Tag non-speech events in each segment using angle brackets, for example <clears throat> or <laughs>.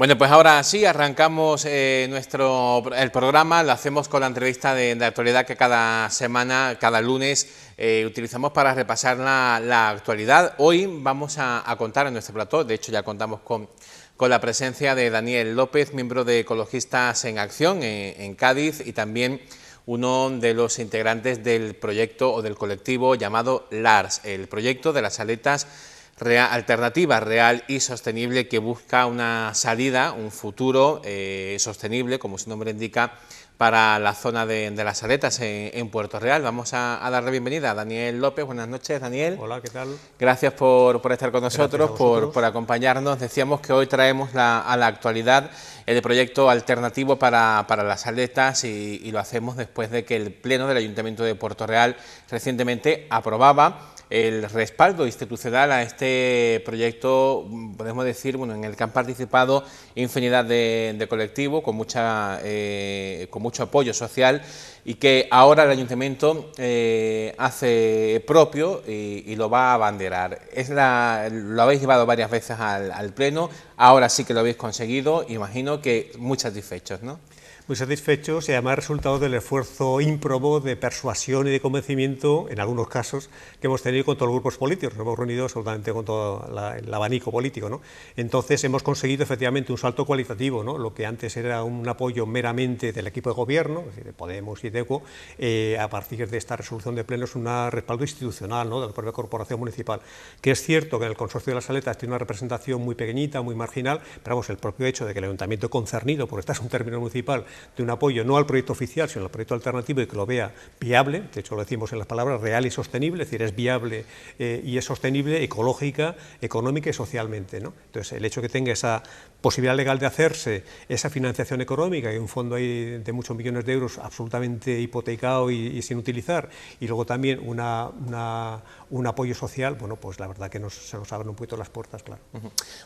Bueno, pues ahora sí, arrancamos eh, nuestro el programa, lo hacemos con la entrevista de, la actualidad que cada semana, cada lunes, eh, utilizamos para repasar la, actualidad. Hoy vamos a, contar en nuestro plató, de hecho ya contamos con con la presencia de Daniel López, miembro de Ecologistas en Acción eh, en, Cádiz y también uno de los integrantes del proyecto o del colectivo llamado LARS, el proyecto de las aletas alternativa real y sostenible que busca una salida, un futuro eh, sostenible, como su nombre indica, para la zona de, las aletas en, Puerto Real. Vamos a, darle bienvenida a Daniel López. Buenas noches, Daniel. Hola, ¿qué tal? Gracias por, estar con nosotros, por, acompañarnos. Decíamos que hoy traemos a la actualidad el proyecto alternativo para, las aletas y, y lo hacemos después de que el Pleno del Ayuntamiento de Puerto Real recientemente aprobaba el respaldo institucional a este proyecto, podemos decir, bueno, en el que han participado infinidad de, colectivos con, eh, con mucho apoyo social y que ahora el ayuntamiento eh, hace propio y, lo va a abanderar. Es la, lo habéis llevado varias veces al, al Pleno, ahora sí que lo habéis conseguido, imagino que muy satisfechos, ¿no? muy satisfechos y además resultado del esfuerzo ímprobo de persuasión y de convencimiento, en algunos casos, que hemos tenido con todos los grupos políticos, nos hemos reunido absolutamente con todo el abanico político. Entonces hemos conseguido efectivamente un salto cualitativo, lo que antes era un apoyo meramente del equipo de gobierno, es decir, de Podemos y de ECO, eh, a partir de esta resolución de pleno es un respaldo institucional de la propia corporación municipal, que es cierto que en el Consorcio de las Aletas tiene una representación muy pequeñita, muy marginal, pero el propio hecho de que el ayuntamiento concernido, porque está es un término municipal, de un apoyo no al proyecto oficial, sino al proyecto alternativo y que lo vea viable, de hecho lo decimos en las palabras, real y sostenible, es decir, es viable eh, y es sostenible ecológica, económica y socialmente. ¿no? Entonces, el hecho que tenga esa posibilidad legal de hacerse esa financiación económica, y un fondo ahí de muchos millones de euros absolutamente hipotecado y, sin utilizar, y luego también una, un apoyo social, bueno, pues la verdad que se nos abren un poquito las puertas, claro.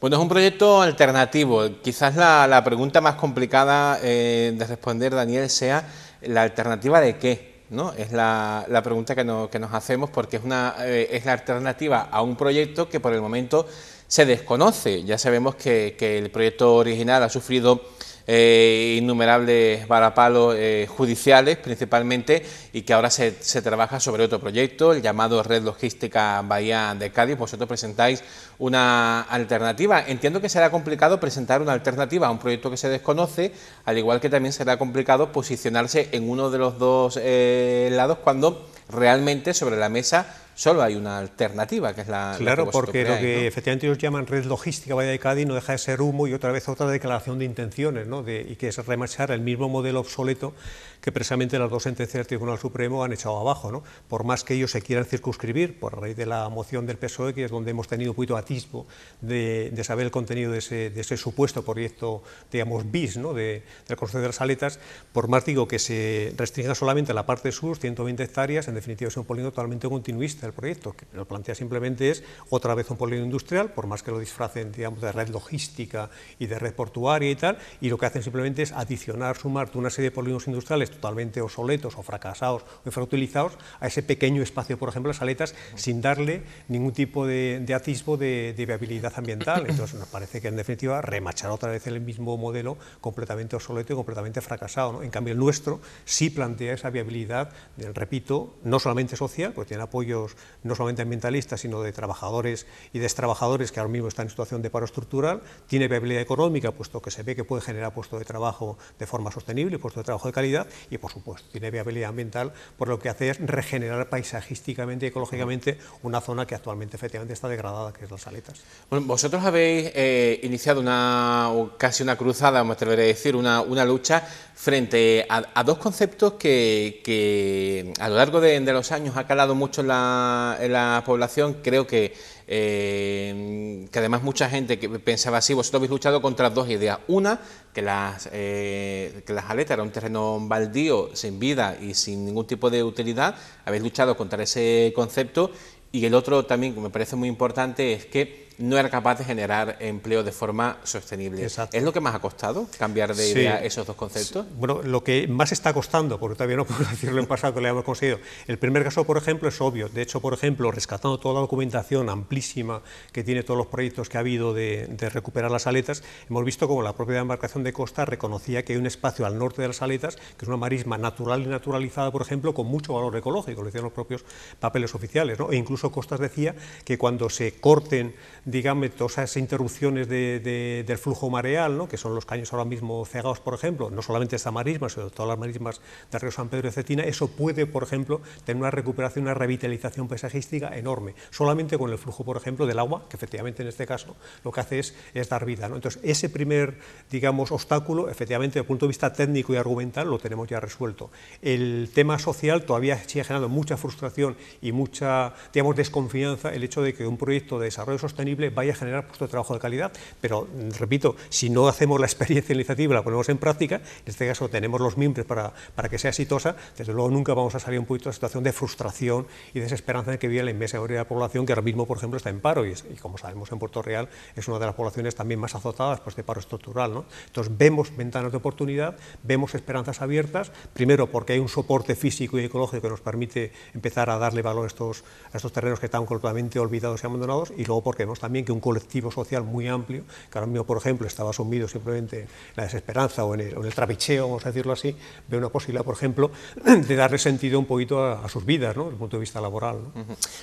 Bueno, es un proyecto alternativo. Quizás la, pregunta más complicada eh, de responder, Daniel, sea la alternativa de qué. ¿No? Es la, pregunta que, nos hacemos porque es, una, eh, es la alternativa a un proyecto que por el momento se desconoce. Ya sabemos que, el proyecto original ha sufrido eh, innumerables varapalos eh, judiciales principalmente y que ahora se, se, trabaja sobre otro proyecto, el llamado Red Logística Bahía de Cádiz. Vosotros presentáis una alternativa. Entiendo que será complicado presentar una alternativa a un proyecto que se desconoce, al igual que también será complicado posicionarse en uno de los dos eh, lados cuando realmente sobre la mesa solo hay una alternativa, que es la... Claro, porque lo que efectivamente ellos llaman red logística vaya de Cádiz no deja de ser humo y otra vez otra declaración de intenciones, ¿no? y que es remachar el mismo modelo obsoleto que precisamente las dos sentencias del Tribunal Supremo han echado abajo. ¿no? Por más que ellos se quieran circunscribir, por raíz de la moción del PSOE, que es donde hemos tenido un poquito atisbo de, saber el contenido de ese, supuesto proyecto, digamos, bis ¿no? del Consejo de las Aletas, por más digo que se restringa solamente a la parte sur, 120 hectáreas, en definitiva es un polígono totalmente continuista el proyecto, que lo plantea simplemente es otra vez un polígono industrial, por más que lo disfracen, digamos, de red logística y de red portuaria y tal, y lo que hacen simplemente es adicionar, sumar una serie de polígonos industriales totalmente obsoletos o fracasados o infrautilizados a ese pequeño espacio, por ejemplo, las aletas, sin darle ningún tipo de, de atisbo de, viabilidad ambiental. Entonces nos parece que en definitiva remachar otra vez el mismo modelo completamente obsoleto y completamente fracasado. En cambio el nuestro sí plantea esa viabilidad, repito, no solamente social, porque tiene apoyos no solamente ambientalistas, sino de trabajadores y de que ahora mismo están en situación de paro estructural, tiene viabilidad económica, puesto que se ve que puede generar puestos de trabajo de forma sostenible, puestos de trabajo de calidad, y por supuesto tiene viabilidad ambiental, por lo que hace es regenerar paisajísticamente y ecológicamente una zona que actualmente efectivamente está degradada, que es las aletas. Bueno, vosotros habéis eh, iniciado una, casi una cruzada, me atreveré a decir, una, lucha frente a, dos conceptos que, a lo largo de, los años ha calado mucho en la, en la población, creo que eh, que además mucha gente que pensaba así, vosotros habéis luchado contra dos ideas. Una, que las, eh, que las aletas era un terreno baldío, sin vida y sin ningún tipo de utilidad, habéis luchado contra ese concepto. Y el otro también, que me parece muy importante, es que no era capaz de generar empleo de forma sostenible. ¿Es lo que más ha costado cambiar de idea esos dos conceptos? Bueno, lo que más está costando, porque todavía no puedo <laughs> decirlo en pasado que le hayamos conseguido. El primer caso, por ejemplo, es obvio. De hecho, por ejemplo, rescatando toda la documentación amplísima que tiene todos los proyectos que ha habido de, recuperar las aletas, hemos visto como la propia embarcación de costa reconocía que hay un espacio al norte de las aletas, que es una marisma natural y naturalizada, por ejemplo, con mucho valor ecológico, lo decían los propios papeles oficiales. ¿no? E incluso Costas decía que cuando se corten digamos, todas esas interrupciones de, del flujo mareal, ¿no? que son los caños ahora mismo cegados, por ejemplo, no solamente esta marisma, sino todas las marismas del río San Pedro y Cetina, eso puede, por ejemplo, tener una recuperación, una revitalización paisajística enorme, solamente con el flujo, por ejemplo, del agua, que efectivamente en este caso lo que hace es, dar vida. ¿no? Entonces, ese primer, digamos, obstáculo, efectivamente, desde el punto de vista técnico y argumental, lo tenemos ya resuelto. El tema social todavía sigue generando mucha frustración y mucha, digamos, desconfianza el hecho de que un proyecto de desarrollo sostenible vaya a generar puestos de trabajo de calidad. Pero, mm, repito, si no hacemos la <laughs> experiencia iniciativa la ponemos en práctica, en este caso tenemos los mimbres para, para que sea exitosa, desde luego nunca vamos a salir un poquito de la situación de frustración y desesperanza en que vive la inmensa mayoría de la población, que ahora mismo, por ejemplo, está en paro. Y, como sabemos, en Puerto Real es una de las poblaciones también más azotadas por este paro estructural. Entonces, vemos ventanas de oportunidad, vemos esperanzas abiertas, primero porque hay un soporte físico y ecológico que nos permite empezar a darle valor a estos, a estos terrenos que están completamente olvidados y abandonados, y luego porque no también que un colectivo social muy amplio, que ahora mismo, por ejemplo, estaba sumido simplemente en la desesperanza o en el, trapicheo, vamos a decirlo así, ve una posibilidad, por ejemplo, <clears throat> de darle sentido un poquito a, sus vidas, ¿no? desde el punto de vista laboral.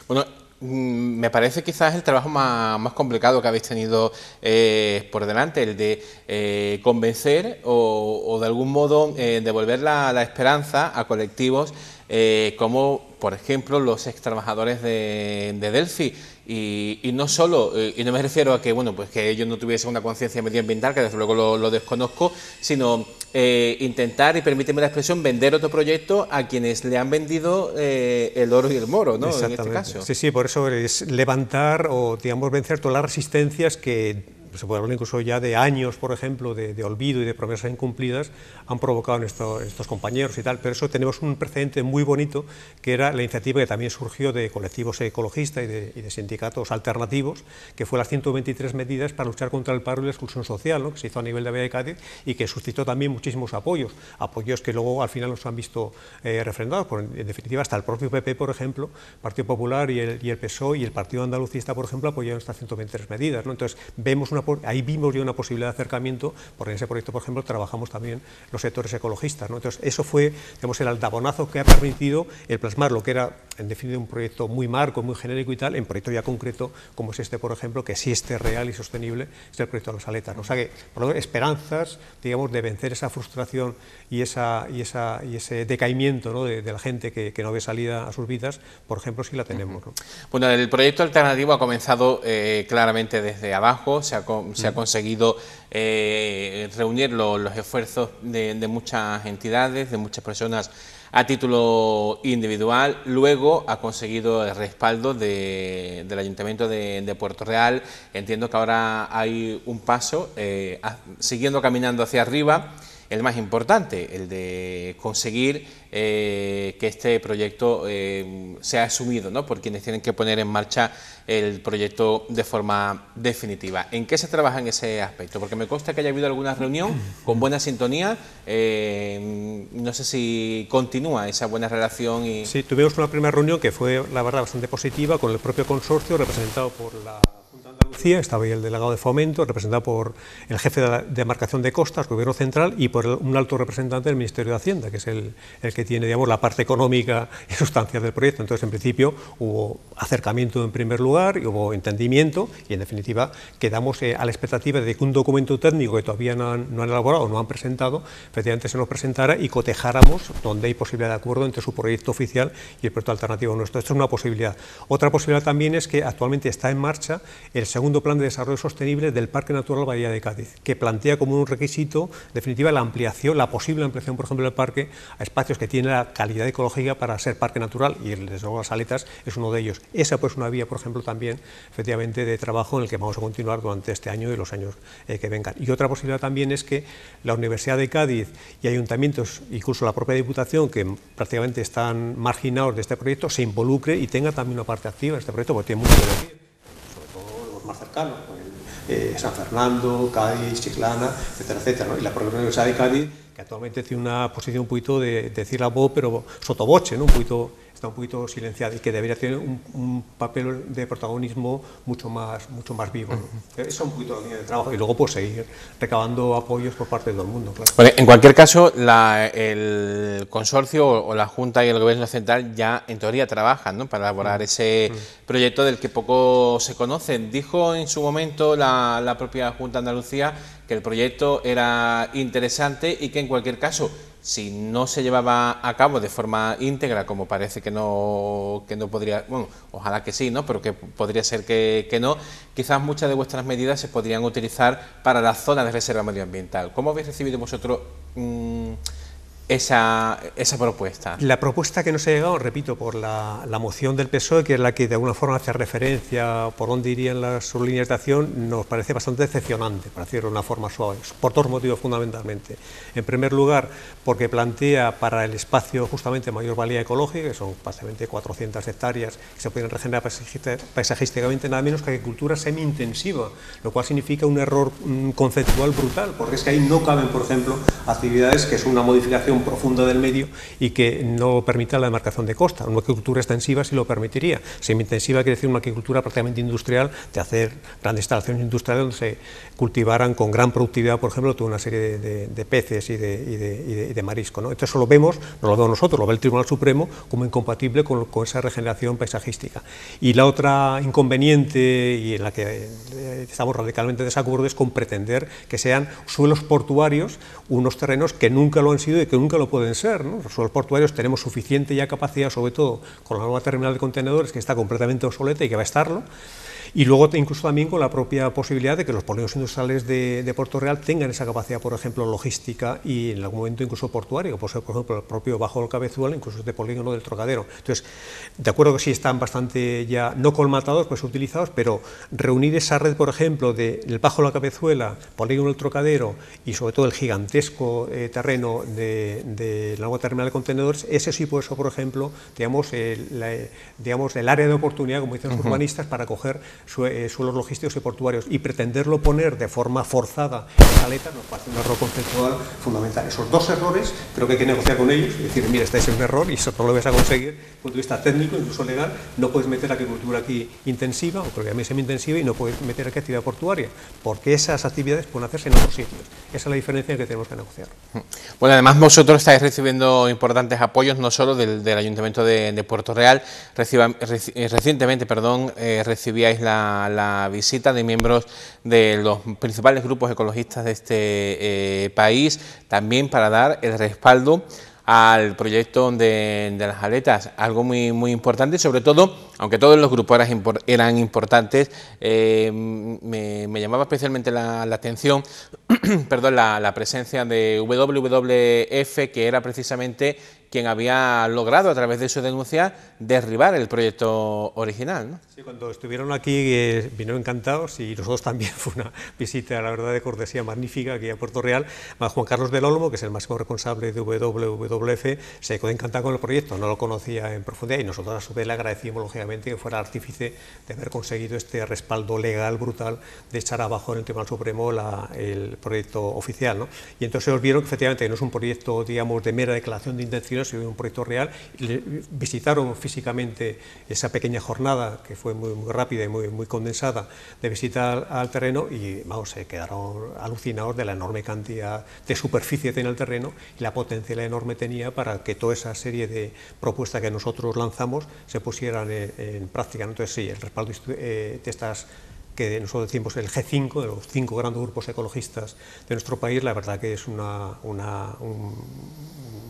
Bueno, mm, me parece quizás el trabajo más, complicado que habéis tenido eh, por delante, el de eh, convencer o, de algún modo eh, devolver la, esperanza a colectivos como, por ejemplo, los ex trabajadores de, de Delphi y, no solo, eh, y no me refiero a que bueno pues que ellos no tuviesen una conciencia medioambiental, que desde luego lo, desconozco, sino eh, intentar, y permíteme la expresión, vender otro proyecto a quienes le han vendido eh, el oro y el moro, ¿no? En este caso. Sí, sí, por eso es levantar o, digamos, vencer todas las resistencias que se puede hablar incluso ya de años, por ejemplo, de, olvido y de promesas incumplidas, han provocado en estos compañeros y tal. Pero eso tenemos un precedente muy bonito, que era la iniciativa que también surgió de colectivos ecologistas y de, sindicatos alternativos, que fue las 123 medidas para luchar contra el paro y la exclusión social, ¿no? que se hizo a nivel de Vía de y que suscitó también muchísimos apoyos, apoyos que luego al final nos han visto eh, refrendados, en definitiva hasta el propio PP, por ejemplo, Partido Popular y el, PSOE y el Partido Andalucista, por ejemplo, apoyaron estas 123 medidas. ¿no? Entonces vemos ahí vimos ya una posibilidad de acercamiento, porque en ese proyecto, por ejemplo, trabajamos también los sectores ecologistas. ¿no? Entonces, eso fue digamos, el aldabonazo que ha permitido el plasmar lo que era, en definitiva, un proyecto muy marco, muy genérico y tal, en proyecto ya concreto, como es este, por ejemplo, que sí es real y sostenible, es el proyecto de los aletas. O sea que, por lo menos, esperanzas, digamos, de vencer esa frustración y, esa, y, esa, y ese decaimiento de, la gente que, no ve salida a sus vidas, por ejemplo, sí la tenemos. Bueno, el proyecto alternativo ha comenzado eh, claramente desde abajo, se ha se ha conseguido eh, reunir los esfuerzos de, muchas entidades, de muchas personas a título individual, luego ha conseguido el respaldo del Ayuntamiento de, Puerto Real. Entiendo que ahora hay un paso, eh, siguiendo caminando hacia arriba, el más importante, el de conseguir eh, que este proyecto eh, sea asumido ¿no? por quienes tienen que poner en marcha el proyecto de forma definitiva. ¿En qué se trabaja en ese aspecto? Porque me consta que haya habido alguna reunión con buena sintonía. Eh, no sé si continúa esa buena relación. Y... Sí, tuvimos una primera reunión que fue, la verdad, bastante positiva con el propio consorcio representado por la estaba ahí el delegado de fomento, representado por el jefe de demarcación de costas, gobierno central, y por un alto representante del Ministerio de Hacienda, que es el, que tiene digamos, la parte económica y sustancial del proyecto. Entonces, en principio, hubo acercamiento en primer lugar, y hubo entendimiento, y en definitiva quedamos eh, a la expectativa de que un documento técnico que todavía no han, no han elaborado no han presentado, efectivamente se nos presentara y cotejáramos donde hay posibilidad de acuerdo entre su proyecto oficial y el proyecto alternativo nuestro. Esto es una posibilidad. Otra posibilidad también es que actualmente está en marcha el segundo segundo plan de desarrollo sostenible del Parque Natural Bahía de Cádiz, que plantea como un requisito, definitiva, la ampliación, la posible ampliación, por ejemplo, del parque a espacios que tienen la calidad ecológica para ser parque natural, y desde luego las aletas es uno de ellos. Esa pues una vía, por ejemplo, también, efectivamente, de trabajo en el que vamos a continuar durante este año y los años eh, que vengan. Y otra posibilidad también es que la Universidad de Cádiz y ayuntamientos, incluso la propia Diputación, que prácticamente están marginados de este proyecto, se involucre y tenga también una parte activa en este proyecto, porque tiene mucho que eh, San Fernando, Cádiz, Chiclana, etcétera, etcétera. Y la propia Universidad de Cádiz, que actualmente tiene una posición un poquito de, decir la voz, pero sotoboche, ¿no? un poquito está un poquito silenciada y que debería tener un, papel de protagonismo mucho más, mucho más vivo. Eso es un poquito la línea de trabajo y luego por pues, seguir recabando apoyos por parte de todo el mundo. en cualquier caso, el consorcio o la Junta y el Gobierno Central ya en teoría trabajan para elaborar ese proyecto del que poco se conocen. Dijo en su momento la, la propia Junta de Andalucía que el proyecto era interesante y que en cualquier caso si no se llevaba a cabo de forma íntegra, como parece que no, que no podría, bueno, ojalá que sí, ¿no? pero que podría ser que, no, quizás muchas de vuestras medidas se podrían utilizar para la zona de reserva medioambiental. ¿Cómo habéis recibido vosotros mm, esa, propuesta? La propuesta que nos ha llegado, repito, por la, moción del PSOE, que es la que de alguna forma hace referencia por dónde irían las sus líneas de acción, nos parece bastante decepcionante, para decirlo de una forma suave, por dos motivos fundamentalmente. En primer lugar, porque plantea para el espacio justamente mayor valía ecológica, que son básicamente 400 hectáreas que se pueden regenerar paisajísticamente, nada menos que agricultura semi-intensiva, lo cual significa un error mm, conceptual brutal, porque es que ahí no caben, por ejemplo, actividades que son una modificación profunda profundo del medio y que no permita la demarcación de costa. Una agricultura extensiva sí lo permitiría. Semi-intensiva quiere decir una agricultura prácticamente industrial, de hacer grandes instalaciones industriales donde se cultivaran con gran productividad, por ejemplo, toda una serie de, peces y de, marisco. ¿no? Entonces eso lo vemos, no lo vemos nosotros, lo ve el Tribunal Supremo como incompatible con, esa regeneración paisajística. Y la otra inconveniente y en la que eh, estamos radicalmente desacuerdos es con pretender que sean suelos portuarios unos terrenos que nunca lo han sido y que nunca nunca lo pueden ser. ¿no? Los portuarios tenemos suficiente ya capacidad, sobre todo con la nueva terminal de contenedores, que está completamente obsoleta y que va a estarlo. Y luego incluso también con la propia posibilidad de que los polígonos industriales de, Puerto Real tengan esa capacidad, por ejemplo, logística y en algún momento incluso portuaria, por ejemplo, el propio Bajo del Cabezuela, incluso este polígono del Trocadero. Entonces, de acuerdo que sí están bastante ya, no colmatados, pues utilizados, pero reunir esa red, por ejemplo, del de Bajo la Cabezuela, polígono del Trocadero y sobre todo el gigantesco eh, terreno de, de, la terminal de contenedores, ese sí, por eso, por ejemplo, digamos, el, digamos, área de oportunidad, como dicen los urbanistas, para coger eh, suelos logísticos y portuarios, y pretenderlo poner de forma forzada en la aleta nos parece un error conceptual fundamental. Esos dos errores creo que hay que negociar con ellos y decir, mira, este es un error y eso no lo vas a conseguir desde el punto de vista técnico, incluso legal, no puedes meter agricultura aquí intensiva o programa semi-intensiva y no puedes meter aquí actividad portuaria, porque esas actividades pueden hacerse en otros sitios. Esa es la diferencia que tenemos que negociar. Mm. Bueno, además vosotros estáis recibiendo importantes apoyos, no solo del, Ayuntamiento de, Puerto Real, eh, recientemente perdón, eh, recibíais la, visita de miembros de los principales grupos ecologistas de este eh, país, también para dar el respaldo al proyecto de, las aletas, algo muy, muy importante, sobre todo, aunque todos los grupos eran importantes, eh, me, llamaba especialmente la atención <clears throat> perdón, la, presencia de WWF, que era precisamente quien había logrado a través de su denuncia derribar el proyecto original. Sí, cuando estuvieron aquí eh, vinieron encantados y nosotros <laughs> también fue una visita, la verdad, de cortesía magnífica aquí a Puerto Real. Juan Carlos del Olmo, que es el máximo responsable de WWF, se quedó encantado con el proyecto, no lo conocía en profundidad y nosotros a su vez le agradecimos, lógicamente, que fuera artífice de haber conseguido este respaldo legal brutal de echar abajo en el Tribunal Supremo el proyecto proyecto oficial. Y entonces ellos vieron que efectivamente no es un proyecto digamos, de mera declaración de intenciones, sino un proyecto real. visitaron físicamente esa pequeña jornada, que fue muy, rápida y muy, condensada, de visita al terreno y vamos, se quedaron alucinados de la enorme cantidad de superficie que tenía el terreno y la potencial enorme tenía para que toda esa serie de propuestas que nosotros lanzamos se pusieran en, práctica. Entonces sí, el respaldo eh, de estas que nosotros decimos el G5, de los cinco grandes grupos ecologistas de nuestro país, la verdad que es un,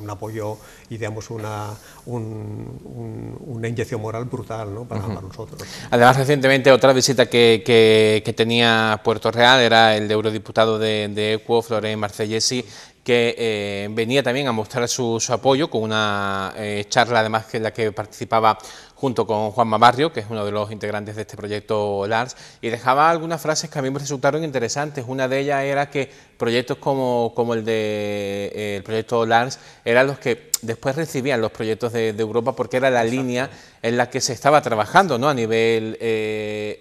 apoyo y digamos una, una inyección moral brutal para, nosotros. Además, recientemente otra visita que, tenía Puerto Real era el de eurodiputado de, de ECUO, Florén Marcellesi, que eh, venía también a mostrar su, apoyo con una eh, charla además que en la que participaba junto con Juan Mabarrio que es uno de los integrantes de este proyecto LARS, y dejaba algunas frases que a mí me resultaron interesantes. Una de ellas era que proyectos como, como el de eh, el proyecto LARS eran los que después recibían los proyectos de, Europa porque era la línea en la que se estaba trabajando ¿no? a nivel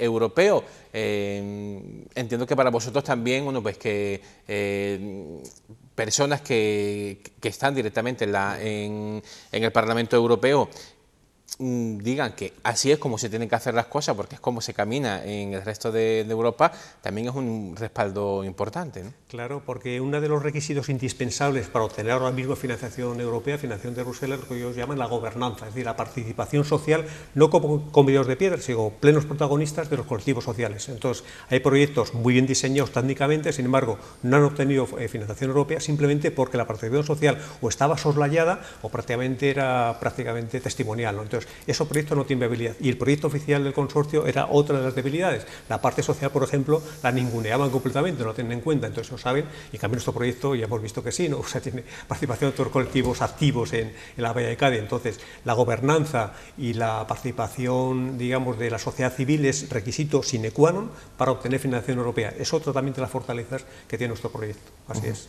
europeo. entiendo que para vosotros también, bueno, pues que personas que, que están directamente en, la, en, en, el Parlamento Europeo Mm, digan que así es como se tienen que hacer las cosas, porque es como se camina en el resto de, Europa, también es un respaldo importante. Claro, porque uno de los requisitos indispensables para obtener ahora mismo financiación europea, financiación de Bruselas, lo que ellos llaman la gobernanza, es decir, la participación social, no como convidados de piedra, sino plenos protagonistas de los colectivos sociales. Entonces, hay proyectos muy bien diseñados técnicamente, sin embargo, no han obtenido eh, financiación europea simplemente porque la participación social o estaba soslayada o prácticamente era prácticamente testimonial. Entonces, esos proyectos no tienen viabilidad. Y el proyecto oficial del consorcio era otra de las debilidades. La parte social, por ejemplo, la ninguneaban completamente, no la tenían en cuenta, entonces no saben. Y también cambio, nuestro proyecto ya hemos visto que sí, ¿no? <laughs> o sea, tiene participación de otros colectivos activos en, en la Bahía de Cádiz. Entonces, la gobernanza y la participación, digamos, de la sociedad civil es requisito sine qua non para obtener financiación europea. Es otra también de las fortalezas que tiene nuestro proyecto. Así es.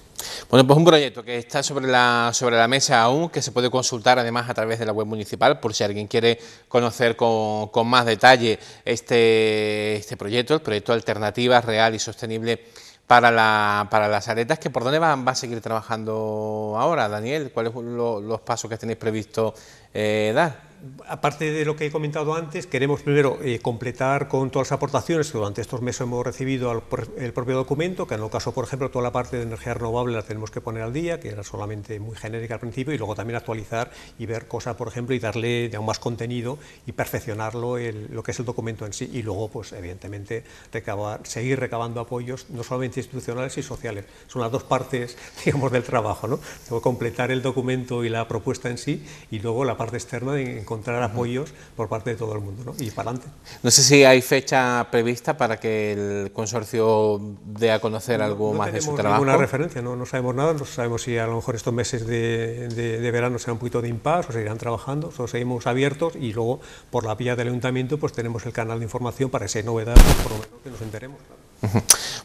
Bueno, pues un proyecto que está sobre la, sobre la mesa aún, que se puede consultar además a través de la web municipal, por si alguien quien quiere conocer con, más detalle este, este, proyecto, el proyecto Alternativas Real y Sostenible para, para las aretas, que por dónde va a seguir trabajando ahora, Daniel, cuáles son los, pasos que tenéis previsto eh, dar aparte de lo que he comentado antes, queremos primero eh, completar con todas las aportaciones que durante estos meses hemos recibido al el propio documento, que en el caso, por ejemplo, toda la parte de energía renovable la tenemos que poner al día, que era solamente muy genérica al principio, y luego también actualizar y ver cosas, por ejemplo, y darle aún más contenido y perfeccionarlo lo que es el documento en sí, y luego, pues, evidentemente, recabar, seguir recabando apoyos, no solamente institucionales y sociales. Son las dos partes, <laughs> digamos, del trabajo, ¿no? Tengo completar el documento y la propuesta en sí, y luego la parte externa en encontrar apoyos por parte de todo el mundo ¿no? y para adelante. No sé si hay fecha prevista para que el consorcio dé a conocer algo más de su trabajo. No tenemos ninguna referencia, ¿no? sabemos nada, no sabemos si a lo mejor estos meses de, verano será un poquito de impas o seguirán trabajando, solo seguimos abiertos y luego por la vía del ayuntamiento pues tenemos el canal de información para esa novedad por lo menos que nos enteremos.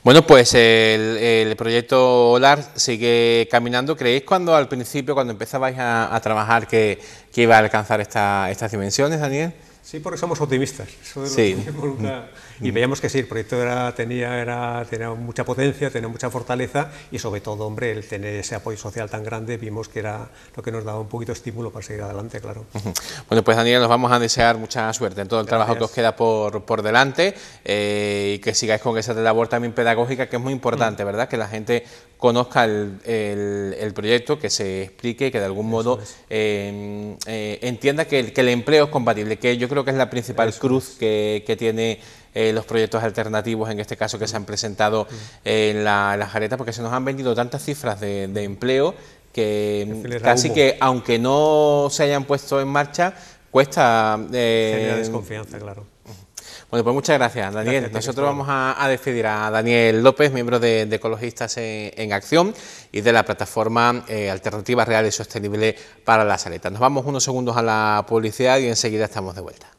Bueno, pues el, proyecto OLAR sigue caminando. ¿Creéis cuando al principio, cuando empezabais a, trabajar, que, iba a alcanzar estas dimensiones, Daniel? Sí, porque somos optimistas. Y mm. veíamos que sí, el proyecto era, tenía, era, tenía mucha potencia, tenía mucha fortaleza y sobre todo, hombre, el tener ese apoyo social tan grande vimos que era lo que nos daba un poquito de estímulo para seguir adelante, claro. Bueno, pues Daniel, nos vamos a desear mucha suerte en todo el trabajo que os queda por, por delante eh, y que sigáis con esa labor también pedagógica que es muy importante, mm. ¿verdad? Que la gente conozca el, proyecto, que se explique, que de algún modo eh, eh, entienda que el, empleo es compatible, que yo creo que es la principal cruz que, que, tiene eh, los proyectos alternativos, en este caso que se han presentado en la, la, Jareta, porque se nos han vendido tantas cifras de, empleo que, casi que aunque no se hayan puesto en marcha, cuesta... Eh, desconfianza, claro. Bueno, pues muchas gracias, Daniel. Nosotros vamos a, despedir a Daniel López, miembro de, Ecologistas en, Acción y de la plataforma eh, Alternativa Real y Sostenible para la Saleta. Nos vamos unos segundos a la publicidad y enseguida estamos de vuelta.